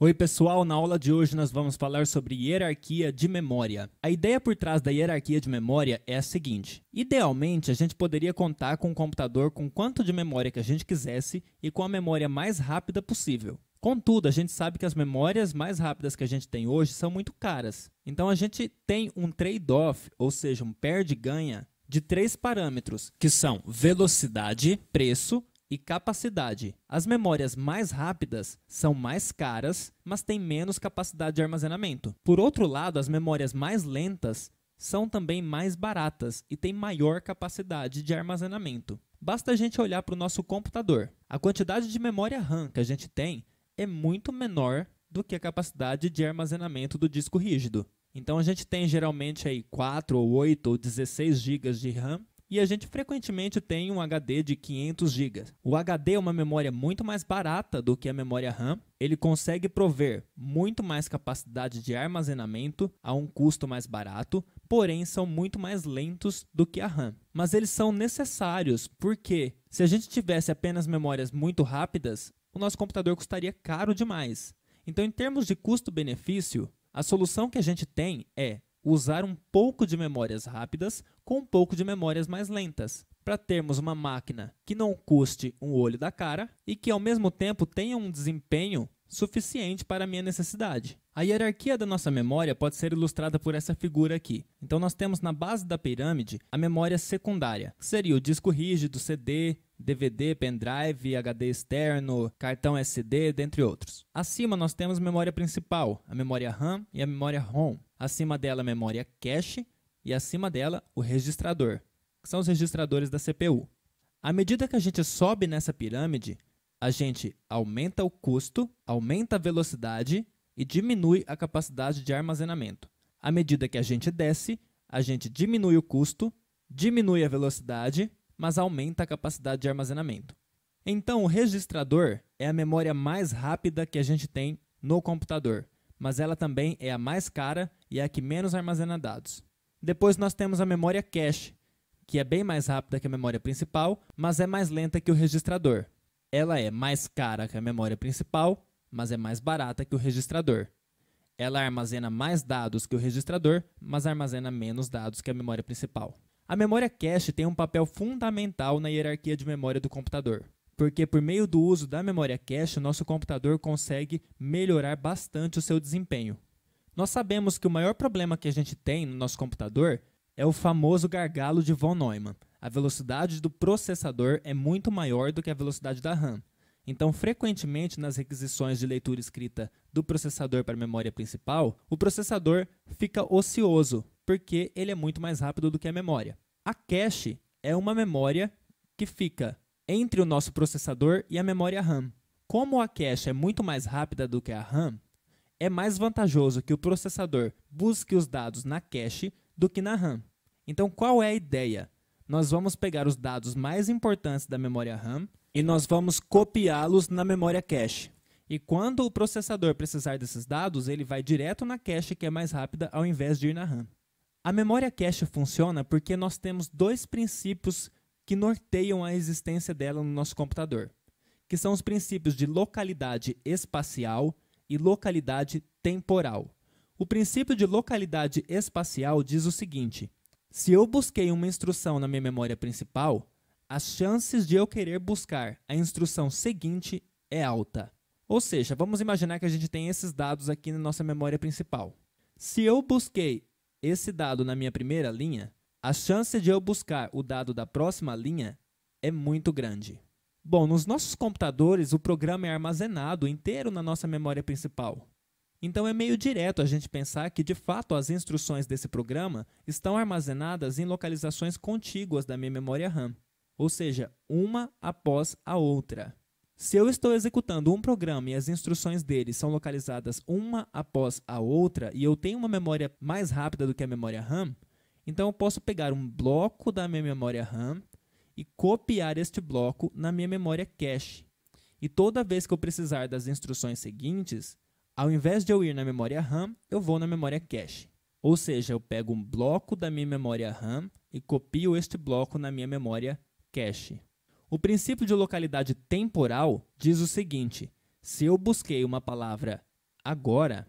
Oi, pessoal! Na aula de hoje nós vamos falar sobre hierarquia de memória. A ideia por trás da hierarquia de memória é a seguinte: idealmente, a gente poderia contar com um computador com quanto de memória que a gente quisesse e com a memória mais rápida possível. Contudo, a gente sabe que as memórias mais rápidas que a gente tem hoje são muito caras. Então a gente tem um trade-off, ou seja, um perde-ganha de três parâmetros, que são velocidade, preço e capacidade. As memórias mais rápidas são mais caras, mas têm menos capacidade de armazenamento. Por outro lado, as memórias mais lentas são também mais baratas e têm maior capacidade de armazenamento. Basta a gente olhar para o nosso computador. A quantidade de memória RAM que a gente tem é muito menor do que a capacidade de armazenamento do disco rígido. Então a gente tem geralmente aí 4 ou 8 ou 16 GB de RAM e a gente frequentemente tem um HD de 500 GB. O HD é uma memória muito mais barata do que a memória RAM. Ele consegue prover muito mais capacidade de armazenamento a um custo mais barato, porém são muito mais lentos do que a RAM. Mas eles são necessários porque se a gente tivesse apenas memórias muito rápidas, o nosso computador custaria caro demais. Então, em termos de custo-benefício, a solução que a gente tem é usar um pouco de memórias rápidas com um pouco de memórias mais lentas, para termos uma máquina que não custe um olho da cara e que ao mesmo tempo tenha um desempenho suficiente para a minha necessidade. A hierarquia da nossa memória pode ser ilustrada por essa figura aqui. Então nós temos na base da pirâmide a memória secundária, que seria o disco rígido, CD, DVD, pendrive, HD externo, cartão SD, dentre outros. Acima nós temos memória principal, a memória RAM e a memória ROM. Acima dela a memória cache e acima dela o registrador, que são os registradores da CPU. À medida que a gente sobe nessa pirâmide, a gente aumenta o custo, aumenta a velocidade e diminui a capacidade de armazenamento. À medida que a gente desce, a gente diminui o custo, diminui a velocidade mas aumenta a capacidade de armazenamento. Então, o registrador é a memória mais rápida que a gente tem no computador, mas ela também é a mais cara e é a que menos armazena dados. Depois nós temos a memória cache, que é bem mais rápida que a memória principal, mas é mais lenta que o registrador. Ela é mais cara que a memória principal, mas é mais barata que o registrador. Ela armazena mais dados que o registrador, mas armazena menos dados que a memória principal. A memória cache tem um papel fundamental na hierarquia de memória do computador, porque por meio do uso da memória cache, o nosso computador consegue melhorar bastante o seu desempenho. Nós sabemos que o maior problema que a gente tem no nosso computador é o famoso gargalo de von Neumann. A velocidade do processador é muito maior do que a velocidade da RAM. Então, frequentemente nas requisições de leitura escrita do processador para a memória principal, o processador fica ocioso porque ele é muito mais rápido do que a memória. A cache é uma memória que fica entre o nosso processador e a memória RAM. Como a cache é muito mais rápida do que a RAM, é mais vantajoso que o processador busque os dados na cache do que na RAM. Então, qual é a ideia? Nós vamos pegar os dados mais importantes da memória RAM e nós vamos copiá-los na memória cache. E quando o processador precisar desses dados, ele vai direto na cache que é mais rápida ao invés de ir na RAM. A memória cache funciona porque nós temos dois princípios que norteiam a existência dela no nosso computador, que são os princípios de localidade espacial e localidade temporal. O princípio de localidade espacial diz o seguinte: se eu busquei uma instrução na minha memória principal, as chances de eu querer buscar a instrução seguinte é alta. Ou seja, vamos imaginar que a gente tem esses dados aqui na nossa memória principal. Se eu busquei esse dado na minha primeira linha, a chance de eu buscar o dado da próxima linha é muito grande. Bom, nos nossos computadores, o programa é armazenado inteiro na nossa memória principal. Então é meio direto a gente pensar que, de fato, as instruções desse programa estão armazenadas em localizações contíguas da minha memória RAM, ou seja, uma após a outra. Se eu estou executando um programa e as instruções dele são localizadas uma após a outra e eu tenho uma memória mais rápida do que a memória RAM, então eu posso pegar um bloco da minha memória RAM e copiar este bloco na minha memória cache. E toda vez que eu precisar das instruções seguintes, ao invés de eu ir na memória RAM, eu vou na memória cache. Ou seja, eu pego um bloco da minha memória RAM e copio este bloco na minha memória cache. O princípio de localidade temporal diz o seguinte: se eu busquei uma palavra agora,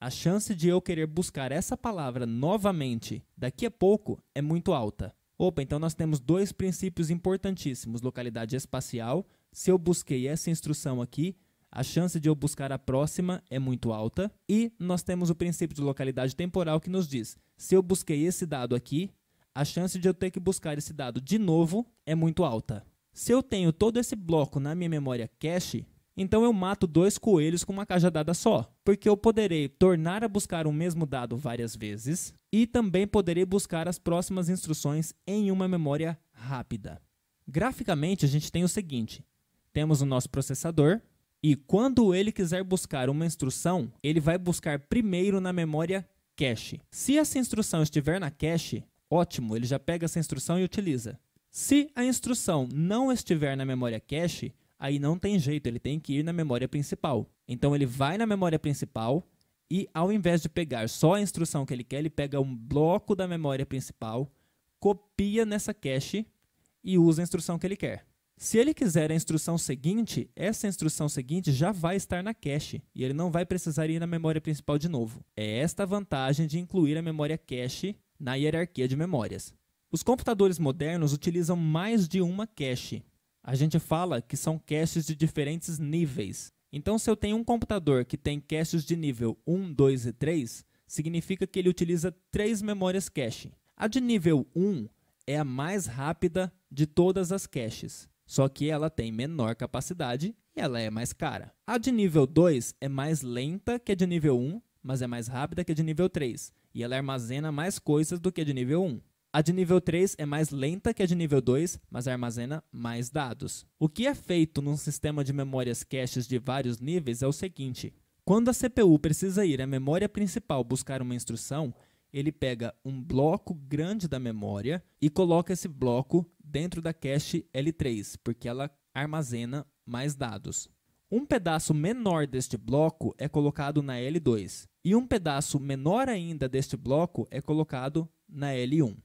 a chance de eu querer buscar essa palavra novamente daqui a pouco é muito alta. Opa, então nós temos dois princípios importantíssimos: localidade espacial. Se eu busquei essa instrução aqui, a chance de eu buscar a próxima é muito alta. E nós temos o princípio de localidade temporal que nos diz: se eu busquei esse dado aqui, a chance de eu ter que buscar esse dado de novo é muito alta. Se eu tenho todo esse bloco na minha memória cache, então eu mato dois coelhos com uma cajadada só, porque eu poderei tornar a buscar o mesmo dado várias vezes e também poderei buscar as próximas instruções em uma memória rápida. Graficamente, a gente tem o seguinte: temos o nosso processador e quando ele quiser buscar uma instrução, ele vai buscar primeiro na memória cache. Se essa instrução estiver na cache, ótimo, ele já pega essa instrução e utiliza. Se a instrução não estiver na memória cache, aí não tem jeito, ele tem que ir na memória principal. Então ele vai na memória principal e ao invés de pegar só a instrução que ele quer, ele pega um bloco da memória principal, copia nessa cache e usa a instrução que ele quer. Se ele quiser a instrução seguinte, essa instrução seguinte já vai estar na cache e ele não vai precisar ir na memória principal de novo. É esta a vantagem de incluir a memória cache na hierarquia de memórias. Os computadores modernos utilizam mais de uma cache. A gente fala que são caches de diferentes níveis. Então, se eu tenho um computador que tem caches de nível 1, 2 e 3, significa que ele utiliza três memórias cache. A de nível 1 é a mais rápida de todas as caches, só que ela tem menor capacidade e ela é mais cara. A de nível 2 é mais lenta que a de nível 1, mas é mais rápida que a de nível 3, e ela armazena mais coisas do que a de nível 1. A de nível 3 é mais lenta que a de nível 2, mas armazena mais dados. O que é feito num sistema de memórias caches de vários níveis é o seguinte: quando a CPU precisa ir à memória principal buscar uma instrução, ele pega um bloco grande da memória e coloca esse bloco dentro da cache L3, porque ela armazena mais dados. Um pedaço menor deste bloco é colocado na L2 e um pedaço menor ainda deste bloco é colocado na L1.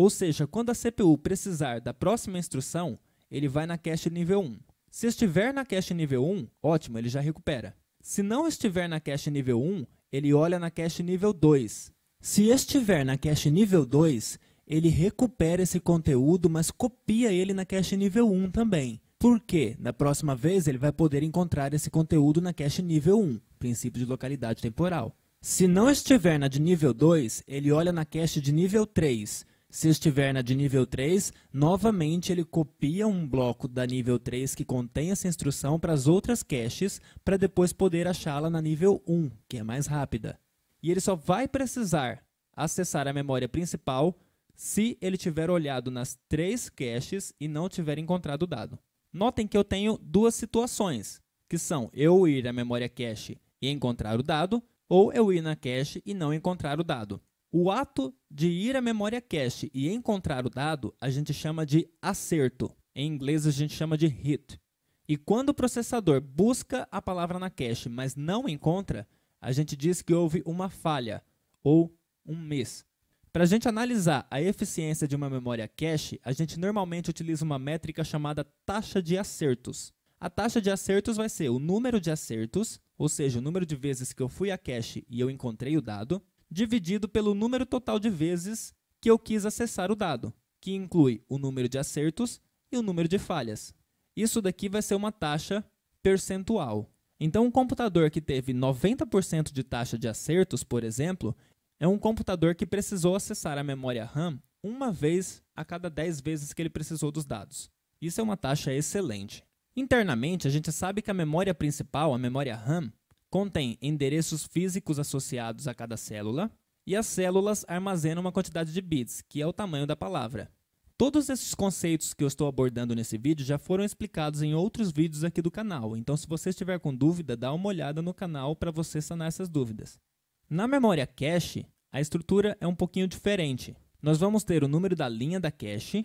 Ou seja, quando a CPU precisar da próxima instrução, ele vai na cache nível 1. Se estiver na cache nível 1, ótimo, ele já recupera. Se não estiver na cache nível 1, ele olha na cache nível 2. Se estiver na cache nível 2, ele recupera esse conteúdo, mas copia ele na cache nível 1 também. Porque na próxima vez ele vai poder encontrar esse conteúdo na cache nível 1, princípio de localidade temporal. Se não estiver na de nível 2, ele olha na cache de nível 3 se estiver na de nível 3, novamente ele copia um bloco da nível 3 que contém essa instrução para as outras caches, para depois poder achá-la na nível 1, que é mais rápida. E ele só vai precisar acessar a memória principal se ele tiver olhado nas três caches e não tiver encontrado o dado. Notem que eu tenho duas situações, que são eu ir à memória cache e encontrar o dado, ou eu ir na cache e não encontrar o dado. O ato de ir à memória cache e encontrar o dado a gente chama de acerto. Em inglês a gente chama de hit. E quando o processador busca a palavra na cache, mas não encontra, a gente diz que houve uma falha ou um miss. Para a gente analisar a eficiência de uma memória cache, a gente normalmente utiliza uma métrica chamada taxa de acertos. A taxa de acertos vai ser o número de acertos, ou seja, o número de vezes que eu fui à cache e eu encontrei o dado, dividido pelo número total de vezes que eu quis acessar o dado, que inclui o número de acertos e o número de falhas. Isso daqui vai ser uma taxa percentual. Então, um computador que teve 90% de taxa de acertos, por exemplo, é um computador que precisou acessar a memória RAM uma vez a cada 10 vezes que ele precisou dos dados. Isso é uma taxa excelente. Internamente, a gente sabe que a memória principal, a memória RAM, Contém endereços físicos associados a cada célula, e as células armazenam uma quantidade de bits, que é o tamanho da palavra. Todos esses conceitos que eu estou abordando nesse vídeo já foram explicados em outros vídeos aqui do canal, então se você estiver com dúvida, dá uma olhada no canal para você sanar essas dúvidas. Na memória cache, a estrutura é um pouquinho diferente. Nós vamos ter o número da linha da cache,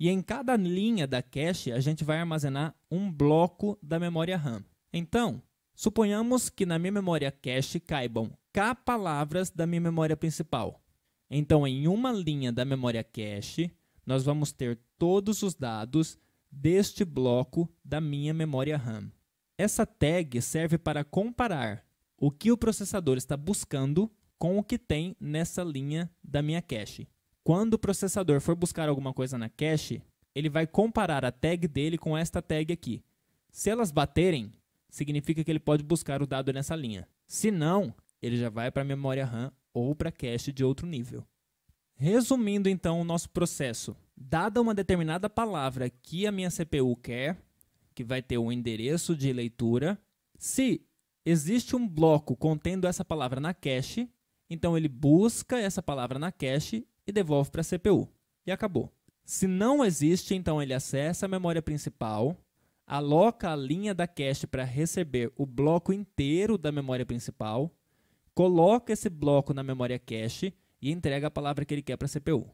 e em cada linha da cache a gente vai armazenar um bloco da memória RAM. Então, Suponhamos que na minha memória cache caibam K palavras da minha memória principal. Então, em uma linha da memória cache, nós vamos ter todos os dados deste bloco da minha memória RAM. Essa tag serve para comparar o que o processador está buscando com o que tem nessa linha da minha cache. Quando o processador for buscar alguma coisa na cache, ele vai comparar a tag dele com esta tag aqui. Se elas baterem, significa que ele pode buscar o dado nessa linha. Se não, ele já vai para a memória RAM ou para cache de outro nível. Resumindo então o nosso processo, dada uma determinada palavra que a minha CPU quer, que vai ter um endereço de leitura, se existe um bloco contendo essa palavra na cache, então ele busca essa palavra na cache e devolve para a CPU. E acabou. Se não existe, então ele acessa a memória principal, aloca a linha da cache para receber o bloco inteiro da memória principal, coloca esse bloco na memória cache e entrega a palavra que ele quer para a CPU.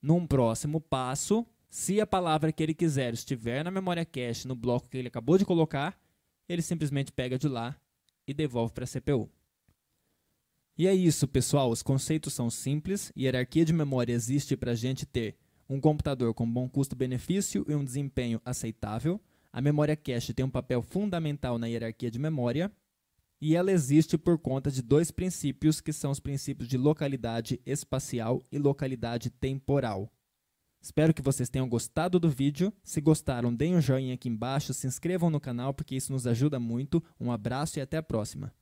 Num próximo passo, se a palavra que ele quiser estiver na memória cache no bloco que ele acabou de colocar, ele simplesmente pega de lá e devolve para a CPU. E é isso, pessoal. Os conceitos são simples e hierarquia de memória existe para a gente ter um computador com bom custo-benefício e um desempenho aceitável a memória cache tem um papel fundamental na hierarquia de memória e ela existe por conta de dois princípios que são os princípios de localidade espacial e localidade temporal. Espero que vocês tenham gostado do vídeo. Se gostaram, deem um joinha aqui embaixo, se inscrevam no canal porque isso nos ajuda muito. Um abraço e até a próxima.